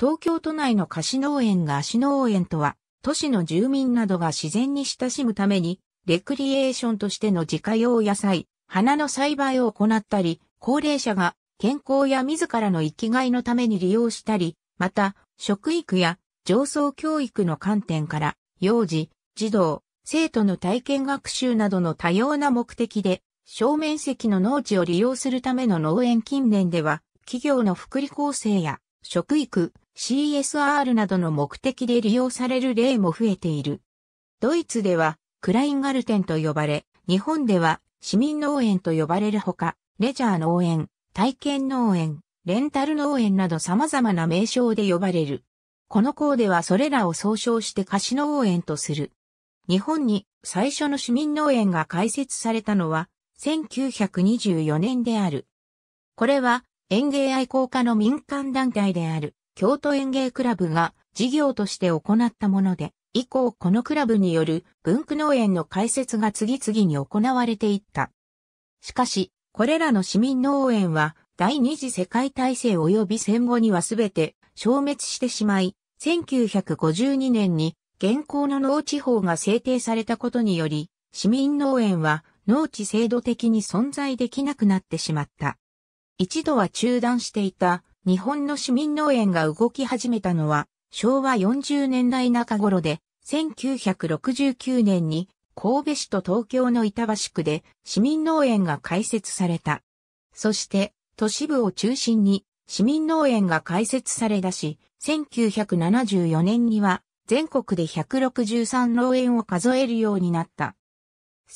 東京都内の貸子農園が足農園とは、都市の住民などが自然に親しむために、レクリエーションとしての自家用野菜、花の栽培を行ったり、高齢者が健康や自らの生きがいのために利用したり、また、食育や上層教育の観点から、幼児、児童、生徒の体験学習などの多様な目的で、正面積の農地を利用するための農園近年では、企業の福利厚生や、食育、CSR などの目的で利用される例も増えている。ドイツでは、クラインガルテンと呼ばれ、日本では市民農園と呼ばれるほか、レジャー農園、体験農園、レンタル農園など様々な名称で呼ばれる。この校ではそれらを総称して貸し農園とする。日本に最初の市民農園が開設されたのは1924年である。これは園芸愛好家の民間団体である京都園芸クラブが事業として行ったもので、以降このクラブによる文句農園の開設が次々に行われていった。しかし、これらの市民農園は第二次世界大戦及び戦後にはすべて消滅してしまい、1952年に現行の農地法が制定されたことにより、市民農園は農地制度的に存在できなくなってしまった。一度は中断していた日本の市民農園が動き始めたのは昭和40年代中頃で、1969年に神戸市と東京の板橋区で市民農園が開設された。そして都市部を中心に市民農園が開設されだし、1974年には全国で163農園を数えるようになった。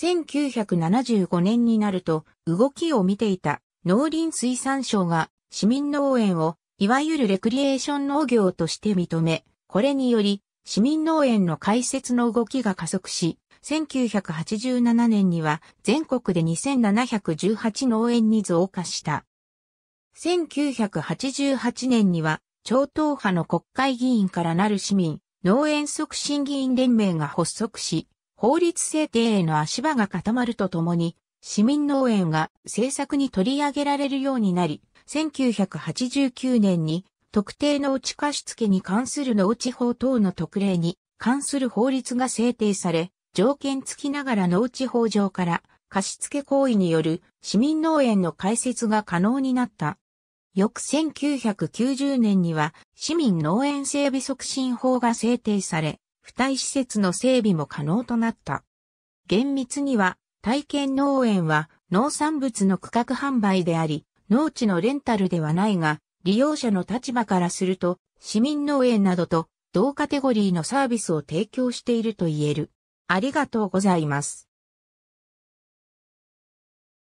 1975年になると動きを見ていた農林水産省が市民農園を、いわゆるレクリエーション農業として認め、これにより、市民農園の開設の動きが加速し、1987年には全国で2718農園に増加した。1988年には超党派の国会議員からなる市民、農園促進議員連盟が発足し、法律制定への足場が固まるとともに、市民農園が政策に取り上げられるようになり、1989年に特定農地貸付に関する農地法等の特例に関する法律が制定され、条件付きながら農地法上から貸付行為による市民農園の開設が可能になった。翌1990年には市民農園整備促進法が制定され、付帯施設の整備も可能となった。厳密には体験農園は農産物の区画販売であり、農地のレンタルではないが、利用者の立場からすると、市民農園などと同カテゴリーのサービスを提供していると言える。ありがとうございます。